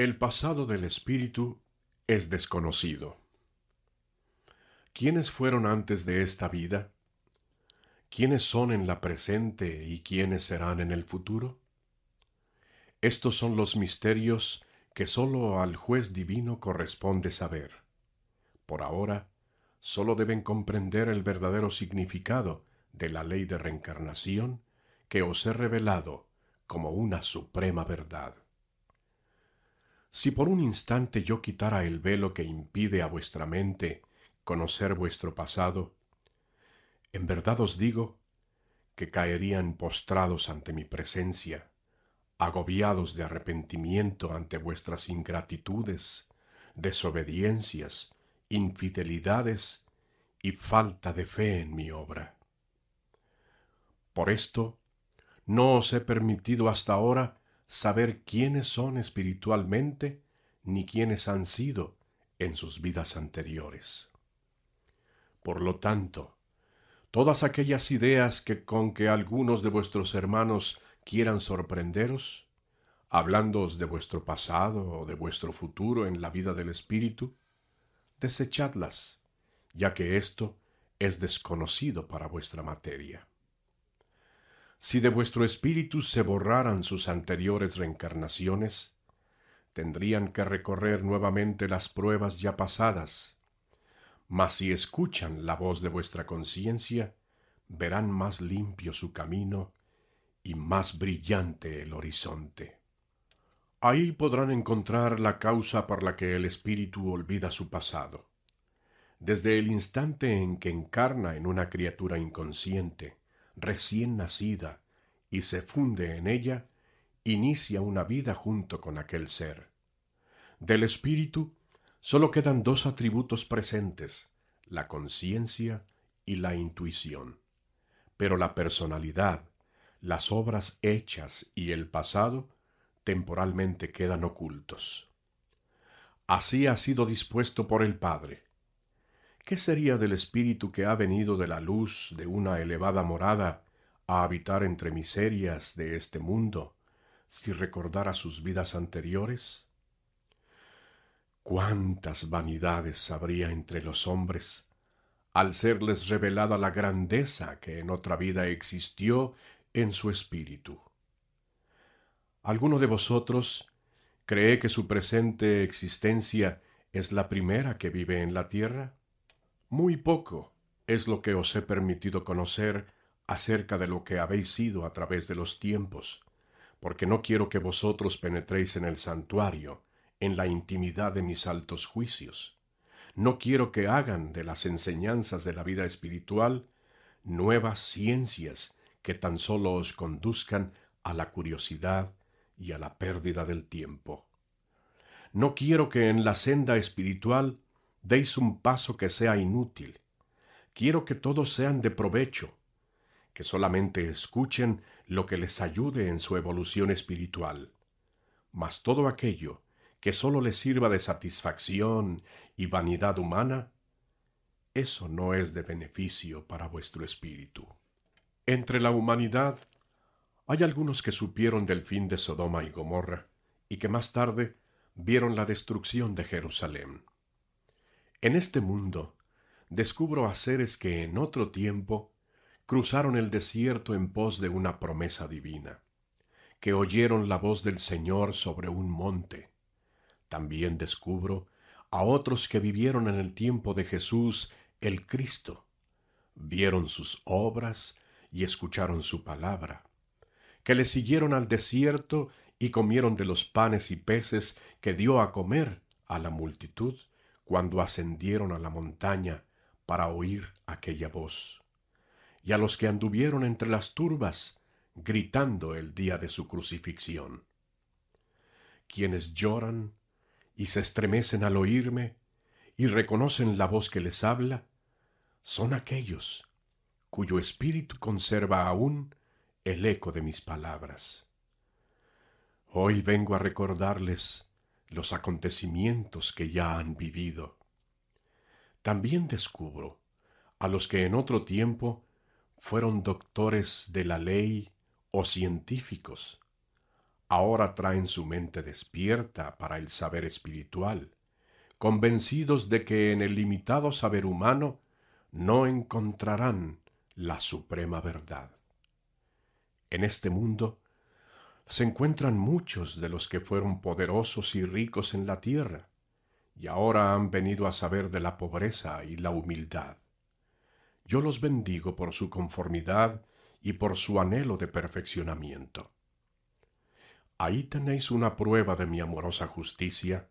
El pasado del espíritu es desconocido. ¿Quiénes fueron antes de esta vida? ¿Quiénes son en la presente y quiénes serán en el futuro? Estos son los misterios que sólo al juez divino corresponde saber. Por ahora, sólo deben comprender el verdadero significado de la ley de reencarnación que os he revelado como una suprema verdad si por un instante yo quitara el velo que impide a vuestra mente conocer vuestro pasado, en verdad os digo que caerían postrados ante mi presencia, agobiados de arrepentimiento ante vuestras ingratitudes, desobediencias, infidelidades y falta de fe en mi obra. Por esto, no os he permitido hasta ahora saber quiénes son espiritualmente ni quiénes han sido en sus vidas anteriores. Por lo tanto, todas aquellas ideas que con que algunos de vuestros hermanos quieran sorprenderos, hablándoos de vuestro pasado o de vuestro futuro en la vida del Espíritu, desechadlas, ya que esto es desconocido para vuestra materia. Si de vuestro espíritu se borraran sus anteriores reencarnaciones, tendrían que recorrer nuevamente las pruebas ya pasadas. Mas si escuchan la voz de vuestra conciencia, verán más limpio su camino y más brillante el horizonte. Ahí podrán encontrar la causa por la que el espíritu olvida su pasado. Desde el instante en que encarna en una criatura inconsciente, recién nacida y se funde en ella, inicia una vida junto con aquel ser. Del espíritu solo quedan dos atributos presentes, la conciencia y la intuición. Pero la personalidad, las obras hechas y el pasado temporalmente quedan ocultos. Así ha sido dispuesto por el Padre. ¿qué sería del espíritu que ha venido de la luz de una elevada morada a habitar entre miserias de este mundo, si recordara sus vidas anteriores? ¿Cuántas vanidades habría entre los hombres al serles revelada la grandeza que en otra vida existió en su espíritu? ¿Alguno de vosotros cree que su presente existencia es la primera que vive en la tierra? Muy poco es lo que os he permitido conocer acerca de lo que habéis sido a través de los tiempos, porque no quiero que vosotros penetréis en el santuario, en la intimidad de mis altos juicios. No quiero que hagan de las enseñanzas de la vida espiritual nuevas ciencias que tan solo os conduzcan a la curiosidad y a la pérdida del tiempo. No quiero que en la senda espiritual deis un paso que sea inútil. Quiero que todos sean de provecho, que solamente escuchen lo que les ayude en su evolución espiritual. Mas todo aquello que sólo les sirva de satisfacción y vanidad humana, eso no es de beneficio para vuestro espíritu. Entre la humanidad hay algunos que supieron del fin de Sodoma y Gomorra y que más tarde vieron la destrucción de Jerusalén. En este mundo descubro a seres que en otro tiempo cruzaron el desierto en pos de una promesa divina, que oyeron la voz del Señor sobre un monte. También descubro a otros que vivieron en el tiempo de Jesús, el Cristo, vieron sus obras y escucharon su palabra, que le siguieron al desierto y comieron de los panes y peces que dio a comer a la multitud, cuando ascendieron a la montaña para oír aquella voz, y a los que anduvieron entre las turbas, gritando el día de su crucifixión. Quienes lloran y se estremecen al oírme y reconocen la voz que les habla, son aquellos cuyo espíritu conserva aún el eco de mis palabras. Hoy vengo a recordarles los acontecimientos que ya han vivido. También descubro a los que en otro tiempo fueron doctores de la ley o científicos. Ahora traen su mente despierta para el saber espiritual, convencidos de que en el limitado saber humano no encontrarán la suprema verdad. En este mundo se encuentran muchos de los que fueron poderosos y ricos en la tierra, y ahora han venido a saber de la pobreza y la humildad. Yo los bendigo por su conformidad y por su anhelo de perfeccionamiento. Ahí tenéis una prueba de mi amorosa justicia,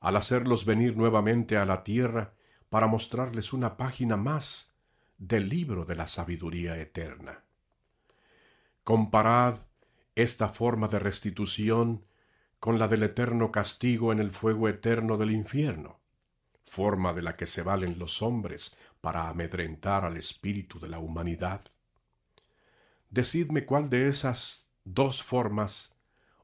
al hacerlos venir nuevamente a la tierra para mostrarles una página más del libro de la sabiduría eterna. Comparad esta forma de restitución con la del eterno castigo en el fuego eterno del infierno, forma de la que se valen los hombres para amedrentar al espíritu de la humanidad. Decidme cuál de esas dos formas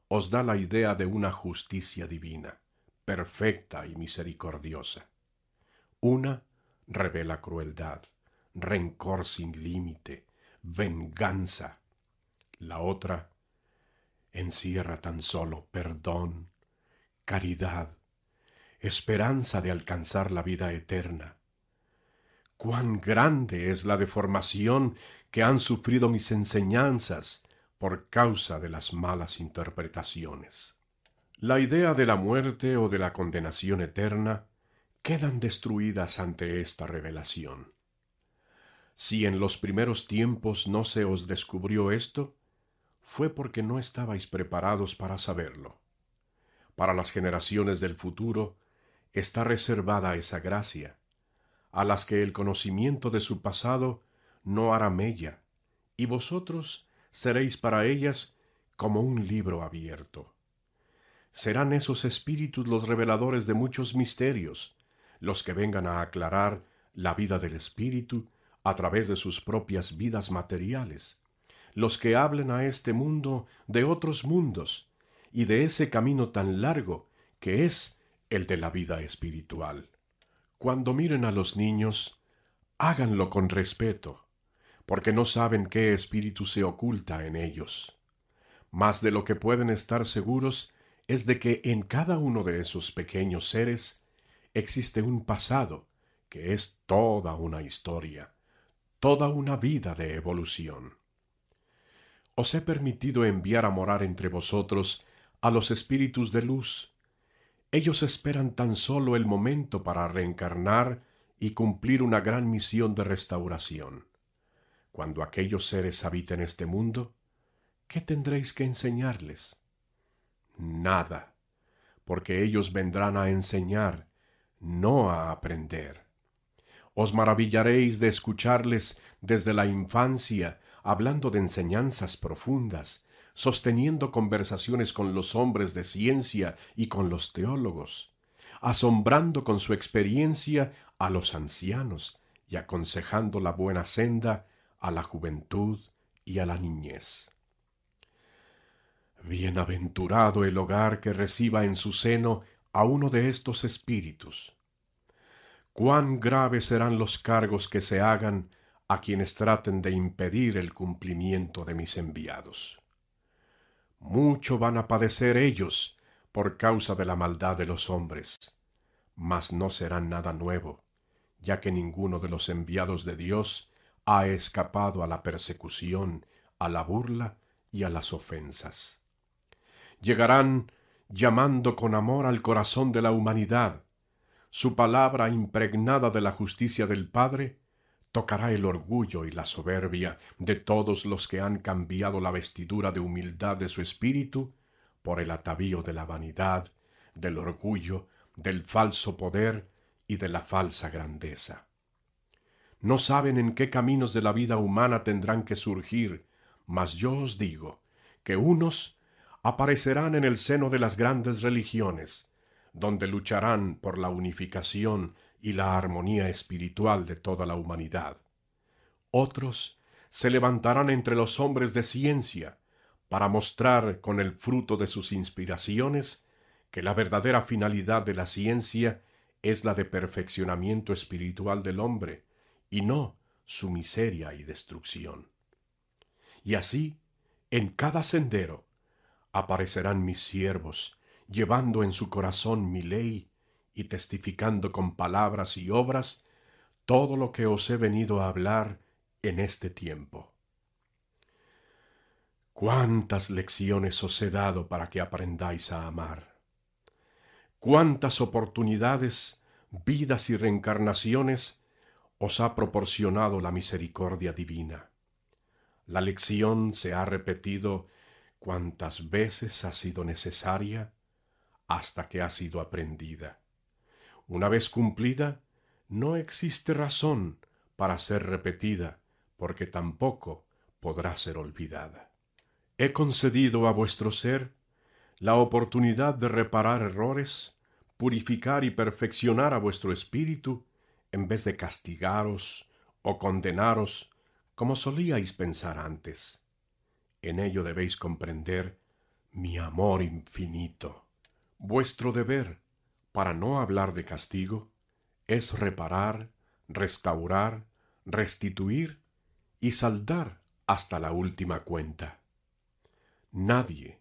os da la idea de una justicia divina, perfecta y misericordiosa. Una revela crueldad, rencor sin límite, venganza. La otra encierra tan solo perdón, caridad, esperanza de alcanzar la vida eterna. Cuán grande es la deformación que han sufrido mis enseñanzas por causa de las malas interpretaciones. La idea de la muerte o de la condenación eterna quedan destruidas ante esta revelación. Si en los primeros tiempos no se os descubrió esto, fue porque no estabais preparados para saberlo. Para las generaciones del futuro está reservada esa gracia, a las que el conocimiento de su pasado no hará mella, y vosotros seréis para ellas como un libro abierto. Serán esos espíritus los reveladores de muchos misterios, los que vengan a aclarar la vida del espíritu a través de sus propias vidas materiales, los que hablen a este mundo de otros mundos y de ese camino tan largo que es el de la vida espiritual. Cuando miren a los niños, háganlo con respeto, porque no saben qué espíritu se oculta en ellos. Más de lo que pueden estar seguros es de que en cada uno de esos pequeños seres existe un pasado que es toda una historia, toda una vida de evolución os he permitido enviar a morar entre vosotros a los espíritus de luz. Ellos esperan tan solo el momento para reencarnar y cumplir una gran misión de restauración. Cuando aquellos seres habiten este mundo, ¿qué tendréis que enseñarles? Nada, porque ellos vendrán a enseñar, no a aprender. Os maravillaréis de escucharles desde la infancia hablando de enseñanzas profundas, sosteniendo conversaciones con los hombres de ciencia y con los teólogos, asombrando con su experiencia a los ancianos y aconsejando la buena senda a la juventud y a la niñez. Bienaventurado el hogar que reciba en su seno a uno de estos espíritus. Cuán graves serán los cargos que se hagan a quienes traten de impedir el cumplimiento de mis enviados. Mucho van a padecer ellos por causa de la maldad de los hombres, mas no será nada nuevo, ya que ninguno de los enviados de Dios ha escapado a la persecución, a la burla y a las ofensas. Llegarán llamando con amor al corazón de la humanidad, su palabra impregnada de la justicia del Padre, tocará el orgullo y la soberbia de todos los que han cambiado la vestidura de humildad de su espíritu por el atavío de la vanidad, del orgullo, del falso poder y de la falsa grandeza. No saben en qué caminos de la vida humana tendrán que surgir, mas yo os digo que unos aparecerán en el seno de las grandes religiones, donde lucharán por la unificación y la armonía espiritual de toda la humanidad. Otros se levantarán entre los hombres de ciencia para mostrar con el fruto de sus inspiraciones que la verdadera finalidad de la ciencia es la de perfeccionamiento espiritual del hombre y no su miseria y destrucción. Y así, en cada sendero, aparecerán mis siervos, llevando en su corazón mi ley y testificando con palabras y obras todo lo que os he venido a hablar en este tiempo. Cuántas lecciones os he dado para que aprendáis a amar. Cuántas oportunidades, vidas y reencarnaciones os ha proporcionado la misericordia divina. La lección se ha repetido cuántas veces ha sido necesaria hasta que ha sido aprendida. Una vez cumplida, no existe razón para ser repetida, porque tampoco podrá ser olvidada. He concedido a vuestro ser la oportunidad de reparar errores, purificar y perfeccionar a vuestro espíritu, en vez de castigaros o condenaros como solíais pensar antes. En ello debéis comprender mi amor infinito, vuestro deber, para no hablar de castigo, es reparar, restaurar, restituir y saldar hasta la última cuenta. Nadie,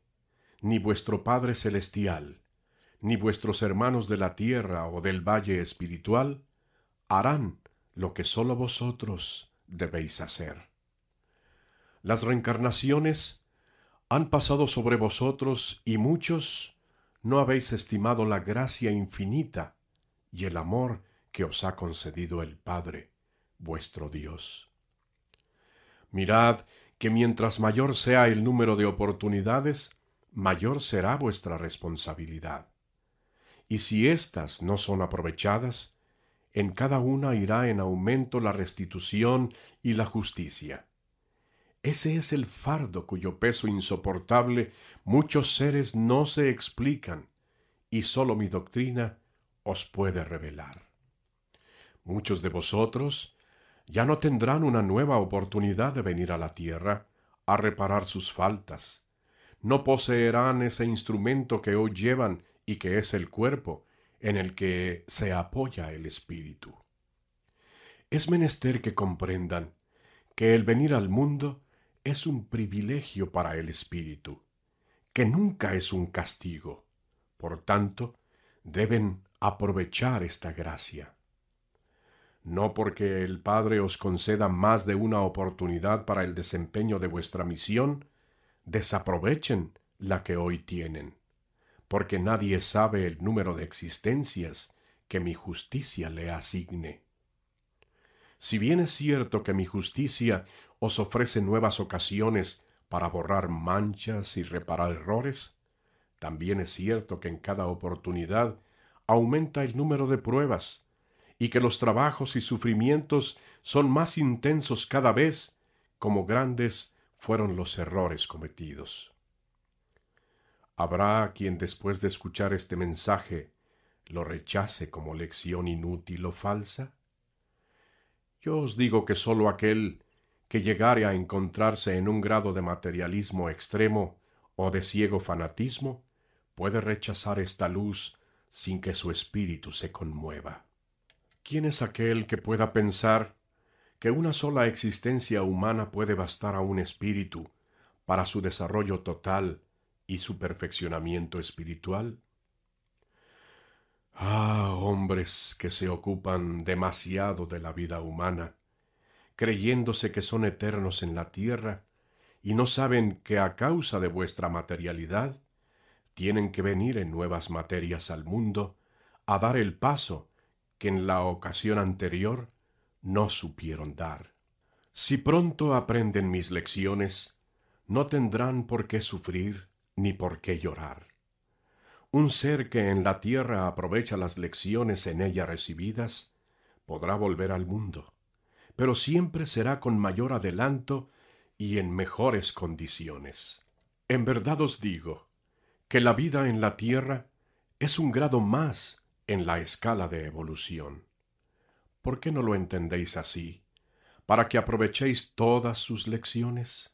ni vuestro Padre Celestial, ni vuestros hermanos de la tierra o del valle espiritual, harán lo que sólo vosotros debéis hacer. Las reencarnaciones han pasado sobre vosotros y muchos no habéis estimado la gracia infinita y el amor que os ha concedido el Padre, vuestro Dios. Mirad que mientras mayor sea el número de oportunidades, mayor será vuestra responsabilidad. Y si éstas no son aprovechadas, en cada una irá en aumento la restitución y la justicia. Ese es el fardo cuyo peso insoportable muchos seres no se explican y sólo mi doctrina os puede revelar. Muchos de vosotros ya no tendrán una nueva oportunidad de venir a la tierra a reparar sus faltas. No poseerán ese instrumento que hoy llevan y que es el cuerpo en el que se apoya el espíritu. Es menester que comprendan que el venir al mundo es un privilegio para el espíritu, que nunca es un castigo. Por tanto, deben aprovechar esta gracia. No porque el Padre os conceda más de una oportunidad para el desempeño de vuestra misión, desaprovechen la que hoy tienen, porque nadie sabe el número de existencias que mi justicia le asigne. Si bien es cierto que mi justicia os ofrece nuevas ocasiones para borrar manchas y reparar errores, también es cierto que en cada oportunidad aumenta el número de pruebas y que los trabajos y sufrimientos son más intensos cada vez como grandes fueron los errores cometidos. Habrá quien después de escuchar este mensaje lo rechace como lección inútil o falsa. Yo os digo que sólo aquel que llegare a encontrarse en un grado de materialismo extremo o de ciego fanatismo, puede rechazar esta luz sin que su espíritu se conmueva. ¿Quién es aquel que pueda pensar que una sola existencia humana puede bastar a un espíritu para su desarrollo total y su perfeccionamiento espiritual? Ah, hombres que se ocupan demasiado de la vida humana, creyéndose que son eternos en la tierra, y no saben que a causa de vuestra materialidad tienen que venir en nuevas materias al mundo a dar el paso que en la ocasión anterior no supieron dar. Si pronto aprenden mis lecciones, no tendrán por qué sufrir ni por qué llorar. Un ser que en la tierra aprovecha las lecciones en ella recibidas podrá volver al mundo pero siempre será con mayor adelanto y en mejores condiciones. En verdad os digo que la vida en la Tierra es un grado más en la escala de evolución. ¿Por qué no lo entendéis así? Para que aprovechéis todas sus lecciones.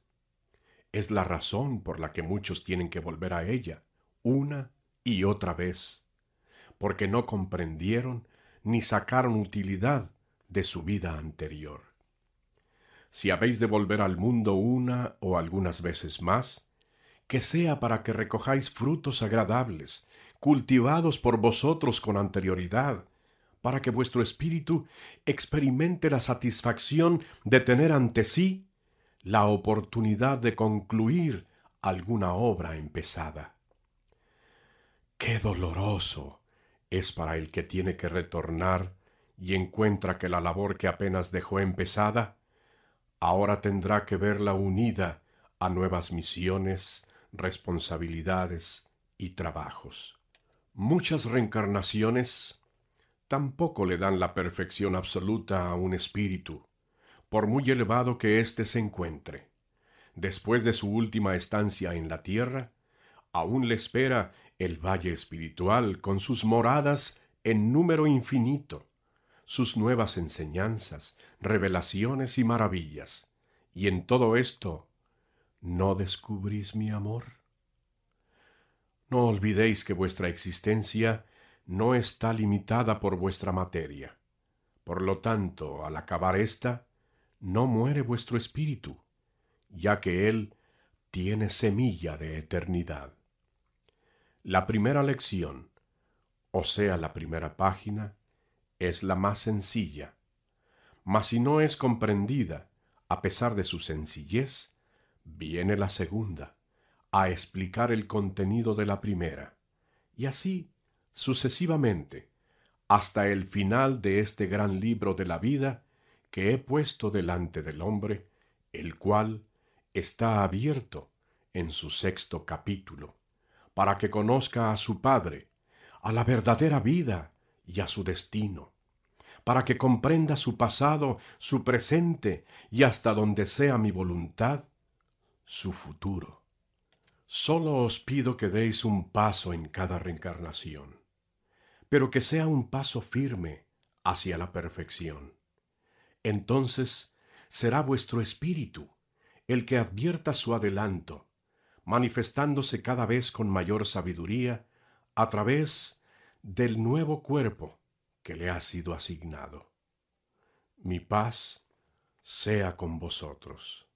Es la razón por la que muchos tienen que volver a ella una y otra vez, porque no comprendieron ni sacaron utilidad de su vida anterior. Si habéis de volver al mundo una o algunas veces más, que sea para que recojáis frutos agradables, cultivados por vosotros con anterioridad, para que vuestro espíritu experimente la satisfacción de tener ante sí la oportunidad de concluir alguna obra empezada. Qué doloroso es para el que tiene que retornar y encuentra que la labor que apenas dejó empezada, ahora tendrá que verla unida a nuevas misiones, responsabilidades y trabajos. Muchas reencarnaciones tampoco le dan la perfección absoluta a un espíritu, por muy elevado que éste se encuentre. Después de su última estancia en la tierra, aún le espera el valle espiritual con sus moradas en número infinito sus nuevas enseñanzas, revelaciones y maravillas. Y en todo esto, ¿no descubrís mi amor? No olvidéis que vuestra existencia no está limitada por vuestra materia. Por lo tanto, al acabar ésta, no muere vuestro espíritu, ya que él tiene semilla de eternidad. La primera lección, o sea, la primera página, es la más sencilla, mas si no es comprendida, a pesar de su sencillez, viene la segunda, a explicar el contenido de la primera, y así sucesivamente, hasta el final de este gran libro de la vida que he puesto delante del hombre, el cual está abierto en su sexto capítulo, para que conozca a su Padre, a la verdadera vida y a su destino para que comprenda su pasado, su presente y hasta donde sea mi voluntad, su futuro. Solo os pido que deis un paso en cada reencarnación, pero que sea un paso firme hacia la perfección. Entonces será vuestro espíritu el que advierta su adelanto, manifestándose cada vez con mayor sabiduría a través del nuevo cuerpo que le ha sido asignado. Mi paz sea con vosotros.